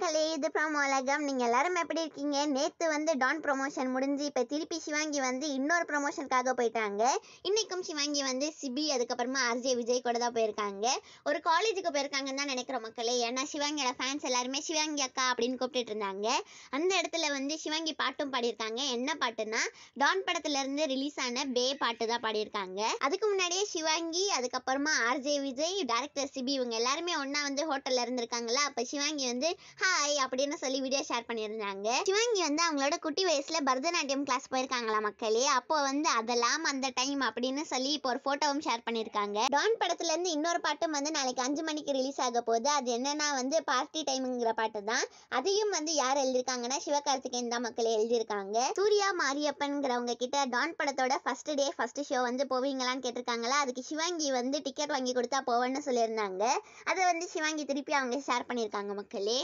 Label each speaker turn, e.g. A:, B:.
A: மக்களே இது ப்ரோமோ உலகம் நீங்கள் எல்லாரும் எப்படி இருக்கீங்க நேற்று வந்து டான் ப்ரொமோஷன் முடிஞ்சு இப்போ திருப்பி சிவாங்கி வந்து இன்னொரு ப்ரொமோஷனுக்காக போயிட்டாங்க இன்றைக்கும் சிவாங்கி வந்து சிபி அதுக்கப்புறமா ஆர்ஜே விஜய் கூட தான் போயிருக்காங்க ஒரு காலேஜுக்கு போயிருக்காங்கன்னு தான் நினைக்கிறோம் மக்களே ஏன்னா சிவாங்கியோட ஃபேன்ஸ் எல்லாருமே சிவாங்கி அக்கா அப்படின்னு கூப்பிட்டு இருந்தாங்க அந்த இடத்துல வந்து சிவாங்கி பாட்டும் பாடியிருக்காங்க என்ன பாட்டுனா டான் படத்துலேருந்து ரிலீஸ் ஆன பே பாட்டு தான் பாடியிருக்காங்க அதுக்கு முன்னாடியே சிவாங்கி அதுக்கப்புறமா ஆர்ஜே விஜய் டேரக்டர் சிபி இவங்க எல்லாருமே ஒன்றா வந்து ஹோட்டலில் இருந்திருக்காங்களா அப்போ சிவாங்கி வந்து ஹாய் அப்படின்னு சொல்லி வீடியோ ஷேர் பண்ணியிருந்தாங்க சிவங்கி வந்து அவங்களோட குட்டி வயசுல பரதநாட்டியம் கிளாஸ் போயிருக்காங்களா மக்களே அப்போ வந்து அதெல்லாம் அந்த டைம் அப்படின்னு சொல்லி இப்போ ஒரு போட்டோவும் ஷேர் பண்ணியிருக்காங்க டான் படத்துல இருந்து இன்னொரு பாட்டும் வந்து நாளைக்கு அஞ்சு மணிக்கு ரிலீஸ் ஆக போகுது அது என்னன்னா வந்து பார்ட்டி டைம்ங்கிற பாட்டு தான் அதையும் வந்து யார் எழுதியிருக்காங்கன்னா சிவகார்த்திகேயன் தான் மக்களே எழுதியிருக்காங்க சூர்யா மாரியப்பன்கிறவங்க கிட்ட டான் படத்தோட ஃபர்ஸ்ட் டே ஃபர்ஸ்ட் ஷோ வந்து போவீங்களான்னு கேட்டிருக்காங்களா அதுக்கு சிவாங்கி வந்து டிக்கெட் வாங்கி கொடுத்தா போவேன்னு சொல்லியிருந்தாங்க அதை வந்து சிவாங்கி திருப்பி அவங்க ஷேர் பண்ணியிருக்காங்க மக்களே